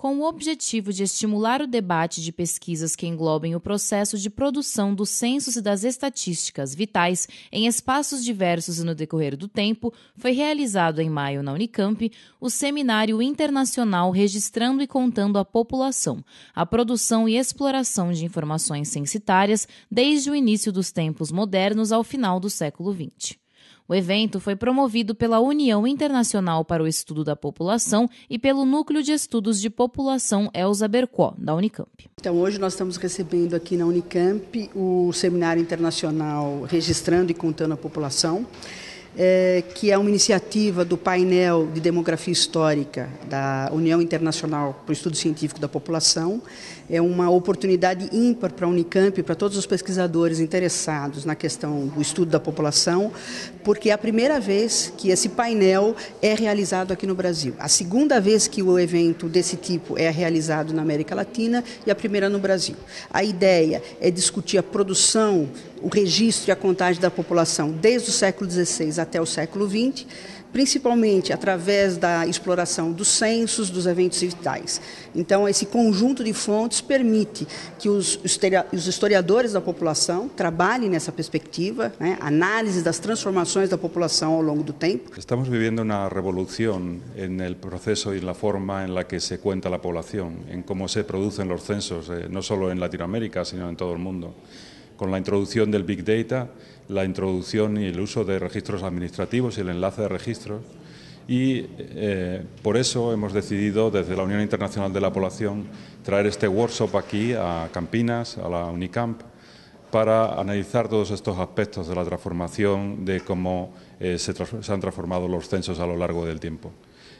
com o objetivo de estimular o debate de pesquisas que englobem o processo de produção dos censos e das estatísticas vitais em espaços diversos e no decorrer do tempo, foi realizado em maio na Unicamp o Seminário Internacional Registrando e Contando a População, a produção e exploração de informações censitárias desde o início dos tempos modernos ao final do século XX. O evento foi promovido pela União Internacional para o Estudo da População e pelo Núcleo de Estudos de População Elza Bercó, da Unicamp. Então, hoje nós estamos recebendo aqui na Unicamp o Seminário Internacional Registrando e Contando a População é, que é uma iniciativa do painel de demografia histórica da União Internacional para o Estudo Científico da População. É uma oportunidade ímpar para a Unicamp, para todos os pesquisadores interessados na questão do estudo da população, porque é a primeira vez que esse painel é realizado aqui no Brasil. A segunda vez que o evento desse tipo é realizado na América Latina e a primeira no Brasil. A ideia é discutir a produção o registro e a contagem da população desde o século XVI até o século XX, principalmente através da exploração dos censos, dos eventos vitais. Então, esse conjunto de fontes permite que os, historiadores da população trabalhem nessa perspectiva, né? análise das transformações da população ao longo do tempo. Estamos vivendo uma revolução no processo e na forma em que se conta a população, em como se produzem os censos, eh, não só em Latinoamérica, sino em todo o mundo. con la introducción del Big Data, la introducción y el uso de registros administrativos y el enlace de registros. Y eh, por eso hemos decidido desde la Unión Internacional de la Población traer este workshop aquí a Campinas, a la Unicamp, para analizar todos estos aspectos de la transformación, de cómo eh, se han transformado los censos a lo largo del tiempo.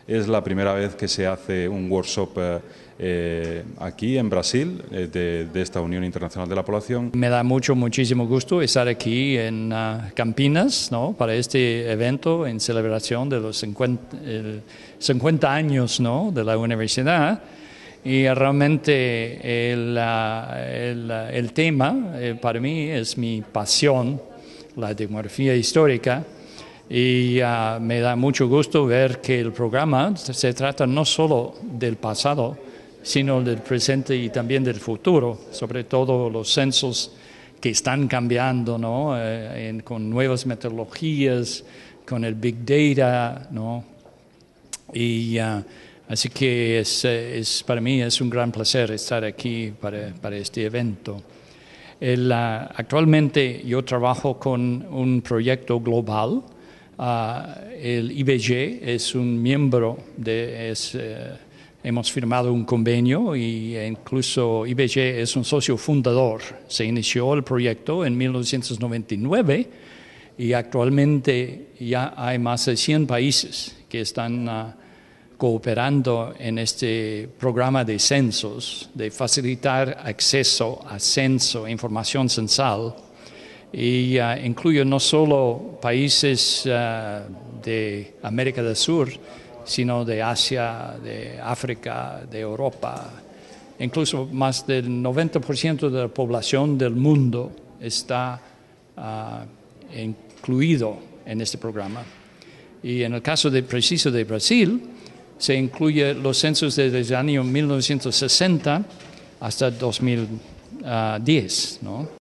Es la primera vez que se hace un workshop eh, eh, aquí en Brasil eh, de, esta Unión Internacional de la Población. Me da mucho, muchísimo gusto estar aquí en ah, Campinas ¿no? para este evento en celebración de los 50, años ¿no? de la universidad y realmente el, ah, el, tema para mí es mi pasión, la demografía histórica, y ah, me da mucho gusto ver que el programa se trata no solo del pasado, sino del presente y también del futuro, sobre todo los censos que están cambiando, eh, con nuevas metodologías, con el big data, Y ah, así que eh, es, para mí es un gran placer estar aquí para, este evento. Ah, actualmente yo trabajo con un proyecto global Ah, el IBG es un miembro de... Eh, hemos firmado un convenio y e incluso IBG es un socio fundador. Se inició el proyecto en 1999 y actualmente ya hay más de 100 países que están ah, cooperando en este programa de censos, de facilitar acceso a censo, información censal y ah, incluye no solo países ah, de América del Sur, sino de Asia, de África, de Europa. Incluso más del 90% de la población del mundo está ah, incluido en este programa. Y en el caso de, preciso de Brasil, se incluyen los censos desde el año 1960 hasta 2010. ¿no?